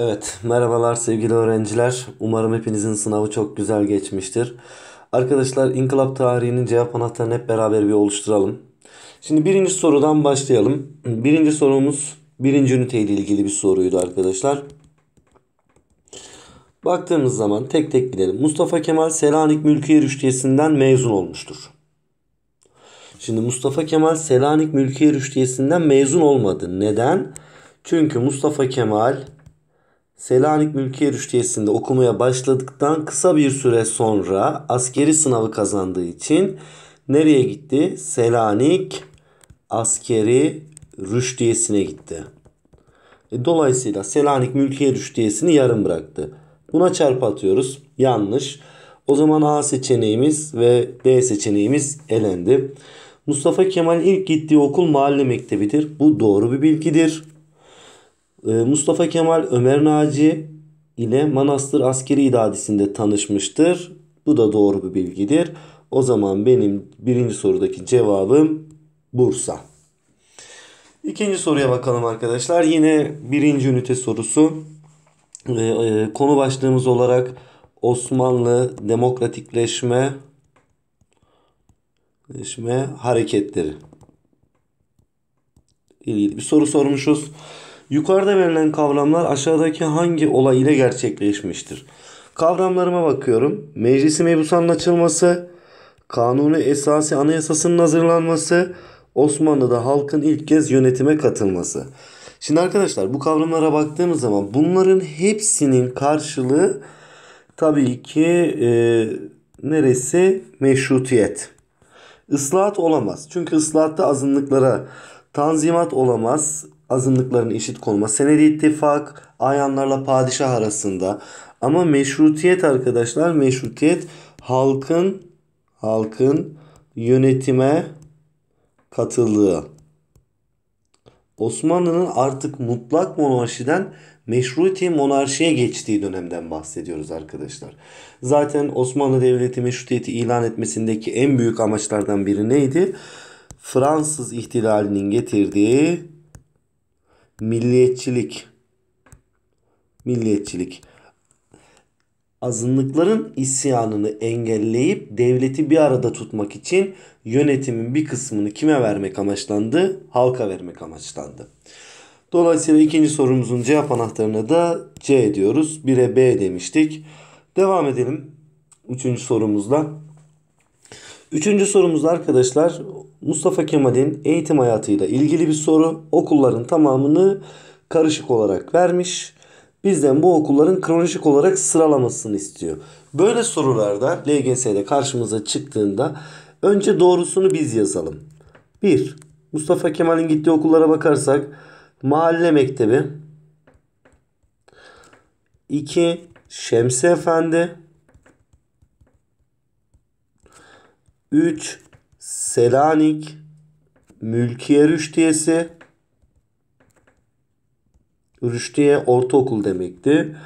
Evet, merhabalar sevgili öğrenciler. Umarım hepinizin sınavı çok güzel geçmiştir. Arkadaşlar İnkılap tarihinin cevap anahtarını hep beraber bir oluşturalım. Şimdi birinci sorudan başlayalım. Birinci sorumuz birinci ünite ile ilgili bir soruydu arkadaşlar. Baktığımız zaman tek tek gidelim. Mustafa Kemal Selanik Mülkiye Rüştiyesi'nden mezun olmuştur. Şimdi Mustafa Kemal Selanik Mülkiye Rüştiyesi'nden mezun olmadı. Neden? Çünkü Mustafa Kemal Selanik Ülke Rüştiyesi'nde okumaya başladıktan kısa bir süre sonra askeri sınavı kazandığı için nereye gitti? Selanik Askeri Rüştiyesi'ne gitti. E, dolayısıyla Selanik Mülkiye Rüştiyesi'ni yarım bıraktı. Buna çarp atıyoruz. Yanlış. O zaman A seçeneğimiz ve B seçeneğimiz elendi. Mustafa Kemal ilk gittiği okul mahalle mektebidir. Bu doğru bir bilgidir. Ee, Mustafa Kemal Ömer Naci ile Manastır Askeri İdadisi'nde tanışmıştır. Bu da doğru bir bilgidir. O zaman benim birinci sorudaki cevabım Bursa. İkinci soruya bakalım arkadaşlar. Yine birinci ünite sorusu. Ee, e, konu başlığımız olarak Osmanlı demokratikleşme hareketleri ilgili bir soru sormuşuz. Yukarıda verilen kavramlar aşağıdaki hangi olay ile gerçekleşmiştir? Kavramlarıma bakıyorum. Meclisi mebusanın açılması, kanunu esası anayasasının hazırlanması, Osmanlı'da halkın ilk kez yönetime katılması. Şimdi arkadaşlar bu kavramlara baktığımız zaman bunların hepsinin karşılığı tabii ki e, neresi? Meşrutiyet. Islahat olamaz. Çünkü ıslahatta azınlıklara tanzimat olamaz azınlıkların eşit konuma senedi ittifak ayanlarla padişah arasında. Ama meşrutiyet arkadaşlar meşrutiyet halkın halkın yönetime katıldığı. Osmanlı'nın artık mutlak monarşiden meşruti monarşiye geçtiği dönemden bahsediyoruz arkadaşlar. Zaten Osmanlı Devleti meşrutiyeti ilan etmesindeki en büyük amaçlardan biri neydi? Fransız ihtilalinin getirdiği Milliyetçilik. Milliyetçilik. Azınlıkların isyanını engelleyip devleti bir arada tutmak için yönetimin bir kısmını kime vermek amaçlandı? Halka vermek amaçlandı. Dolayısıyla ikinci sorumuzun cevap anahtarına da C diyoruz. 1'e B demiştik. Devam edelim. Üçüncü sorumuzla. Üçüncü sorumuz arkadaşlar Mustafa Kemal'in eğitim hayatıyla ilgili bir soru. Okulların tamamını karışık olarak vermiş. Bizden bu okulların kronolojik olarak sıralamasını istiyor. Böyle sorularda LGS'de karşımıza çıktığında önce doğrusunu biz yazalım. 1. Mustafa Kemal'in gittiği okullara bakarsak Mahalle Mektebi 2. Şemsi Efendi 3. Selanik Mülkiye Rüştiyesi Rüştiye ortaokul demekti.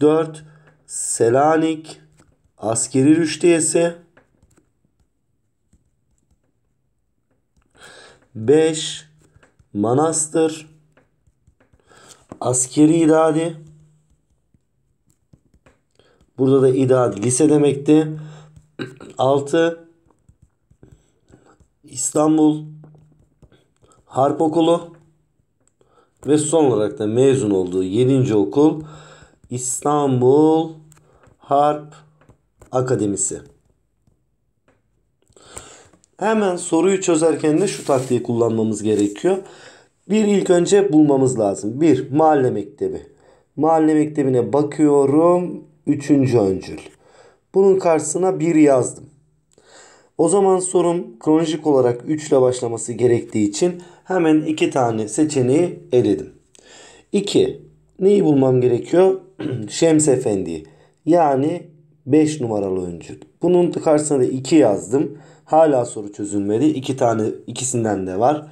4. Selanik Askeri Rüştiyesi 5. Manastır Askeri İdadi Burada da İdadi lise demekti. 6. İstanbul Harp Okulu ve son olarak da mezun olduğu 7. okul İstanbul Harp Akademisi. Hemen soruyu çözerken de şu taktiği kullanmamız gerekiyor. Bir ilk önce bulmamız lazım. Bir mahalle mektebi. Mahalle mektebine bakıyorum. Üçüncü öncül. Bunun karşısına bir yazdım. O zaman sorum kronolojik olarak 3 ile başlaması gerektiği için hemen 2 tane seçeneği eledim. 2. Neyi bulmam gerekiyor? Şems Efendi. Yani 5 numaralı oyuncu. Bunun karşısına da 2 yazdım. Hala soru çözülmedi. 2 İki tane ikisinden de var.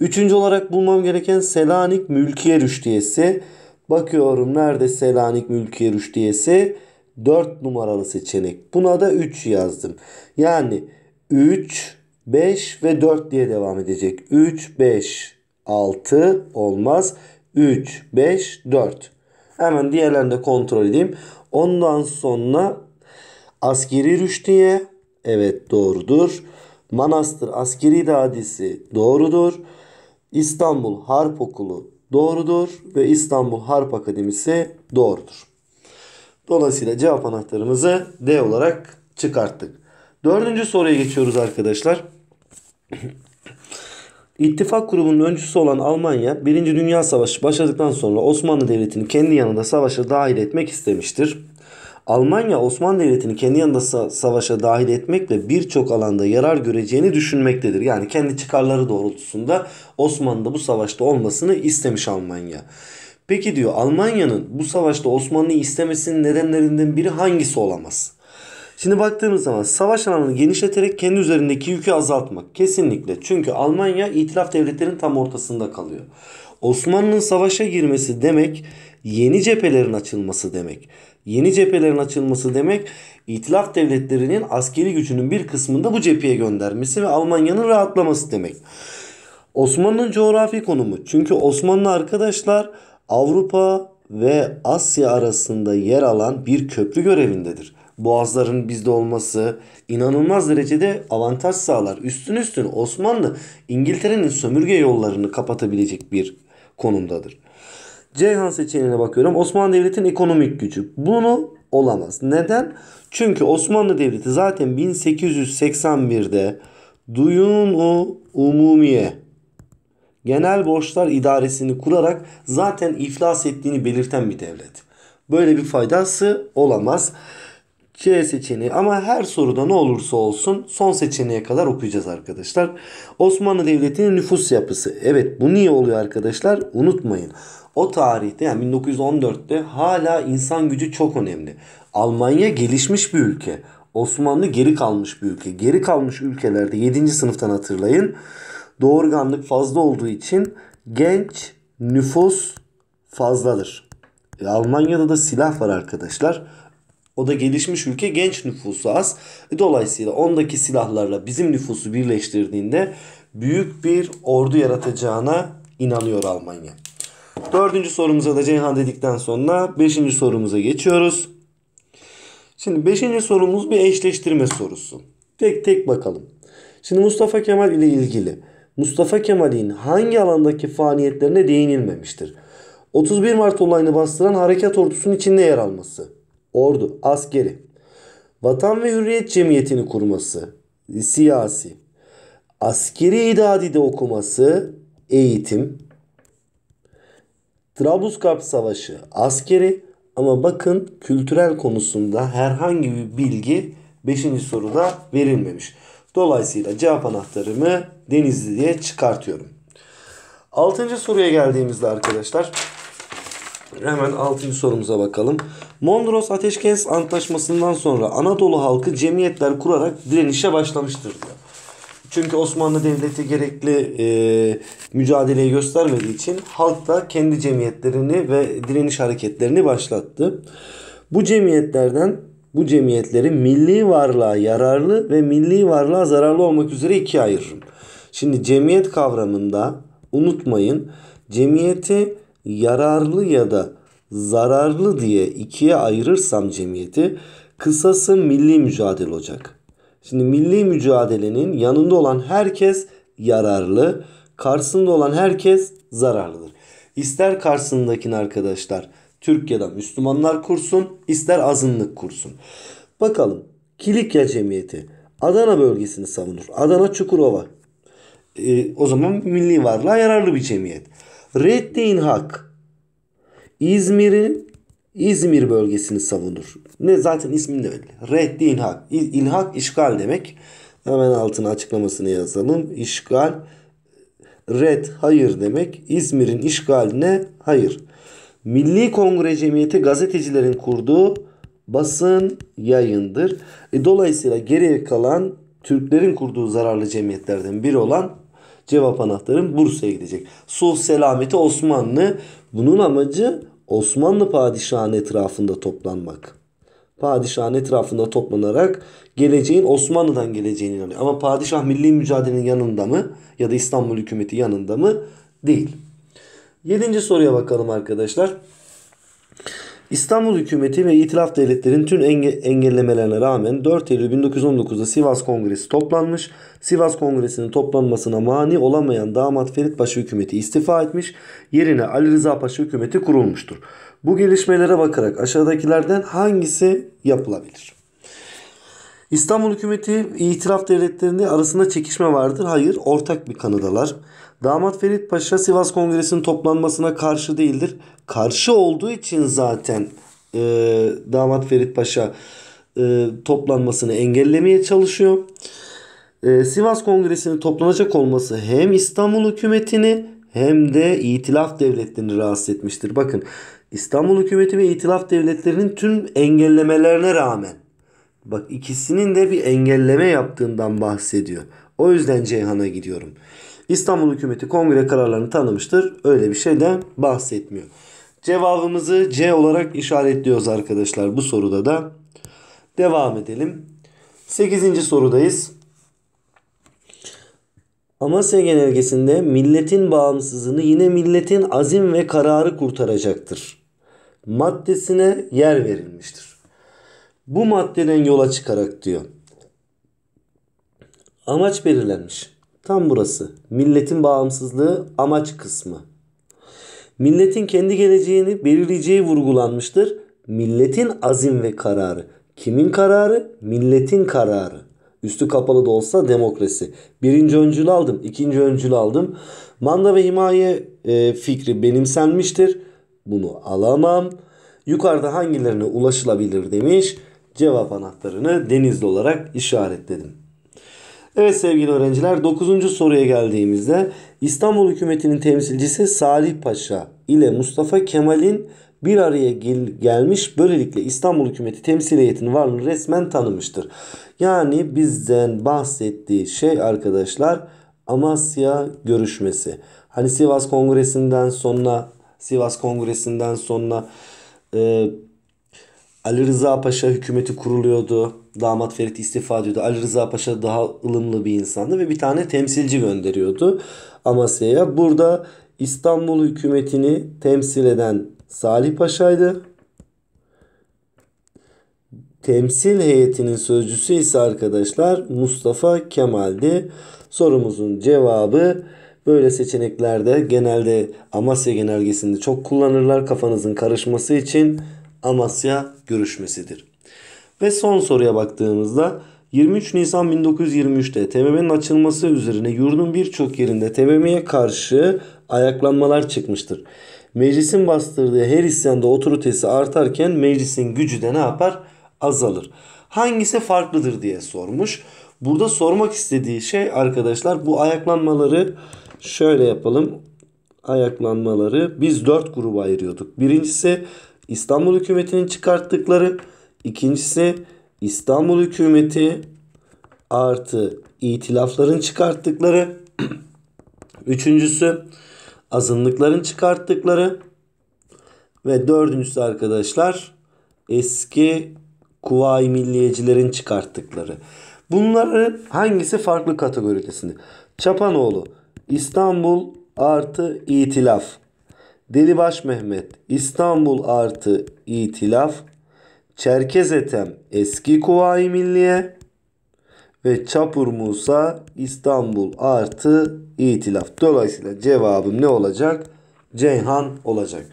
Üçüncü olarak bulmam gereken Selanik Mülkiye Rüştiyesi. Bakıyorum nerede Selanik Mülkiye Rüştiyesi? 4 numaralı seçenek. Buna da 3 yazdım. Yani 3, 5 ve 4 diye devam edecek. 3, 5, 6 olmaz. 3, 5, 4. Hemen diğerlerini de kontrol edeyim. Ondan sonra askeri rüştiye. Evet doğrudur. Manastır askeri dadisi doğrudur. İstanbul Harp Okulu doğrudur ve İstanbul Harp Akademisi doğrudur. Dolayısıyla cevap anahtarımızı D olarak çıkarttık. Dördüncü soruya geçiyoruz arkadaşlar. İttifak grubunun öncüsü olan Almanya 1. Dünya Savaşı başladıktan sonra Osmanlı Devleti'ni kendi yanında savaşa dahil etmek istemiştir. Almanya Osmanlı Devleti'ni kendi yanında savaşa dahil etmekle birçok alanda yarar göreceğini düşünmektedir. Yani kendi çıkarları doğrultusunda Osmanlı'da bu savaşta olmasını istemiş Almanya. Peki diyor Almanya'nın bu savaşta Osmanlı'yı istemesinin nedenlerinden biri hangisi olamaz? Şimdi baktığımız zaman savaş alanını genişleterek kendi üzerindeki yükü azaltmak. Kesinlikle. Çünkü Almanya itilaf devletlerin tam ortasında kalıyor. Osmanlı'nın savaşa girmesi demek yeni cephelerin açılması demek. Yeni cephelerin açılması demek itilaf devletlerinin askeri gücünün bir kısmını da bu cepheye göndermesi ve Almanya'nın rahatlaması demek. Osmanlı'nın coğrafi konumu. Çünkü Osmanlı arkadaşlar Avrupa ve Asya arasında yer alan bir köprü görevindedir. Boğazların bizde olması inanılmaz derecede avantaj sağlar. Üstün üstün Osmanlı İngiltere'nin sömürge yollarını kapatabilecek bir konumdadır. Ceyhan seçeneğine bakıyorum. Osmanlı Devleti'nin ekonomik gücü. Bunu olamaz. Neden? Çünkü Osmanlı Devleti zaten 1881'de duyun o Umumiye genel borçlar idaresini kurarak zaten iflas ettiğini belirten bir devlet. Böyle bir faydası olamaz. C seçeneği ama her soruda ne olursa olsun son seçeneğe kadar okuyacağız arkadaşlar. Osmanlı Devleti'nin nüfus yapısı. Evet bu niye oluyor arkadaşlar? Unutmayın. O tarihte yani 1914'te hala insan gücü çok önemli. Almanya gelişmiş bir ülke. Osmanlı geri kalmış bir ülke. Geri kalmış ülkelerde 7. sınıftan hatırlayın doğurganlık fazla olduğu için genç nüfus fazladır. E, Almanya'da da silah var arkadaşlar. O da gelişmiş ülke genç nüfusu az. E, dolayısıyla ondaki silahlarla bizim nüfusu birleştirdiğinde büyük bir ordu yaratacağına inanıyor Almanya. Dördüncü sorumuza da Ceyhan dedikten sonra beşinci sorumuza geçiyoruz. Şimdi beşinci sorumuz bir eşleştirme sorusu. Tek tek bakalım. Şimdi Mustafa Kemal ile ilgili Mustafa Kemal'in hangi alandaki faaliyetlerine değinilmemiştir? 31 Mart olayını bastıran harekat ordusunun içinde yer alması. Ordu, askeri. Vatan ve Hürriyet Cemiyeti'ni kurması. Siyasi. Askeri idadide okuması. Eğitim. Trablusgarp Savaşı askeri ama bakın kültürel konusunda herhangi bir bilgi 5. soruda verilmemiş. Dolayısıyla cevap anahtarımı Denizli diye çıkartıyorum. Altıncı soruya geldiğimizde arkadaşlar hemen altıncı sorumuza bakalım. Mondros Ateşkes Antlaşması'ndan sonra Anadolu halkı cemiyetler kurarak direnişe başlamıştır diyor. Çünkü Osmanlı Devleti gerekli e, mücadeleyi göstermediği için halk da kendi cemiyetlerini ve direniş hareketlerini başlattı. Bu cemiyetlerden bu cemiyetleri milli varlığa yararlı ve milli varlığa zararlı olmak üzere ikiye ayırırım. Şimdi cemiyet kavramında unutmayın cemiyeti yararlı ya da zararlı diye ikiye ayırırsam cemiyeti kısası milli mücadele olacak. Şimdi milli mücadelenin yanında olan herkes yararlı, karşısında olan herkes zararlıdır. İster karşısındakini arkadaşlar Türkiye'de Müslümanlar kursun, ister azınlık kursun. Bakalım Kilikya Cemiyeti Adana bölgesini savunur. Adana Çukurova. E, o zaman milli varlığa yararlı bir cemiyet. Reddin Hak İzmir'i İzmir bölgesini savunur. Ne zaten isminde belli. Reddin Hak. İl, ilhak işgal demek. Hemen altına açıklamasını yazalım. İşgal red hayır demek. İzmir'in işgaline hayır. Milli Kongre Cemiyeti gazetecilerin kurduğu basın yayındır. E, dolayısıyla geriye kalan Türklerin kurduğu zararlı cemiyetlerden biri olan cevap anahtarın Bursa'ya gidecek. Sulh selameti Osmanlı. Bunun amacı Osmanlı padişahının etrafında toplanmak. Padişahın etrafında toplanarak geleceğin Osmanlı'dan geleceğini inanıyor. Ama padişah milli mücadelenin yanında mı ya da İstanbul hükümeti yanında mı? Değil. Yedinci soruya bakalım arkadaşlar. İstanbul hükümeti ve itilaf devletlerin tüm enge engellemelerine rağmen 4 Eylül 1919'da Sivas Kongresi toplanmış. Sivas Kongresi'nin toplanmasına mani olamayan damat Ferit Paşa hükümeti istifa etmiş. Yerine Ali Rıza Paşa hükümeti kurulmuştur. Bu gelişmelere bakarak aşağıdakilerden hangisi yapılabilir? İstanbul hükümeti itiraf devletlerinde arasında çekişme vardır. Hayır ortak bir kanıdalar. Damat Ferit Paşa Sivas Kongresi'nin toplanmasına karşı değildir. Karşı olduğu için zaten e, Damat Ferit Paşa e, toplanmasını engellemeye çalışıyor. E, Sivas Kongresi'nin toplanacak olması hem İstanbul hükümetini hem de itilaf devletlerini rahatsız etmiştir. Bakın İstanbul hükümeti ve itilaf devletlerinin tüm engellemelerine rağmen Bak ikisinin de bir engelleme yaptığından bahsediyor. O yüzden Ceyhan'a gidiyorum. İstanbul hükümeti kongre kararlarını tanımıştır. Öyle bir şeyden bahsetmiyor. Cevabımızı C olarak işaretliyoruz arkadaşlar bu soruda da. Devam edelim. 8. sorudayız. Amasya genelgesinde milletin bağımsızlığını yine milletin azim ve kararı kurtaracaktır. Maddesine yer verilmiştir. Bu maddeden yola çıkarak diyor. Amaç belirlenmiş. Tam burası. Milletin bağımsızlığı amaç kısmı. Milletin kendi geleceğini belirleyeceği vurgulanmıştır. Milletin azim ve kararı. Kimin kararı? Milletin kararı. Üstü kapalı da olsa demokrasi. Birinci öncülü aldım, ikinci öncülü aldım. Manda ve himaye e, fikri benimsenmiştir. Bunu alamam. Yukarıda hangilerine ulaşılabilir demiş cevap anahtarını denizli olarak işaretledim. Evet sevgili öğrenciler 9. soruya geldiğimizde İstanbul hükümetinin temsilcisi Salih Paşa ile Mustafa Kemal'in bir araya gel gelmiş böylelikle İstanbul hükümeti temsiliyetinin varlığını resmen tanımıştır. Yani bizden bahsettiği şey arkadaşlar Amasya görüşmesi. Hani Sivas Kongresi'nden sonra Sivas Kongresi'nden sonra e, Ali Rıza Paşa hükümeti kuruluyordu. Damat Ferit istifa ediyordu. Ali Rıza Paşa daha ılımlı bir insandı ve bir tane temsilci gönderiyordu Amasya'ya. Burada İstanbul hükümetini temsil eden Salih Paşa'ydı. Temsil heyetinin sözcüsü ise arkadaşlar Mustafa Kemal'di. Sorumuzun cevabı Böyle seçeneklerde genelde Amasya genelgesinde çok kullanırlar kafanızın karışması için. Amasya görüşmesidir. Ve son soruya baktığımızda 23 Nisan 1923'te TBMM'nin açılması üzerine yurdun birçok yerinde TBMM'ye karşı ayaklanmalar çıkmıştır. Meclisin bastırdığı her isyanda otoritesi artarken meclisin gücü de ne yapar? Azalır. Hangisi farklıdır diye sormuş. Burada sormak istediği şey arkadaşlar bu ayaklanmaları şöyle yapalım. Ayaklanmaları biz dört gruba ayırıyorduk. Birincisi İstanbul hükümetinin çıkarttıkları. İkincisi İstanbul hükümeti artı itilafların çıkarttıkları. Üçüncüsü azınlıkların çıkarttıkları. Ve dördüncüsü arkadaşlar eski kuvayi milliyecilerin çıkarttıkları. Bunların hangisi farklı kategorisinde? Çapanoğlu İstanbul artı itilaf. Delibaş Mehmet İstanbul artı İtilaf, Çerkez Etem eski Kuvayi Milliye ve Çapur Musa İstanbul artı İtilaf. Dolayısıyla cevabım ne olacak? Ceyhan olacak.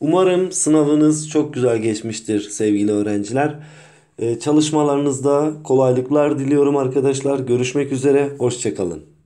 Umarım sınavınız çok güzel geçmiştir sevgili öğrenciler. Ee, çalışmalarınızda kolaylıklar diliyorum arkadaşlar. Görüşmek üzere. Hoşçakalın.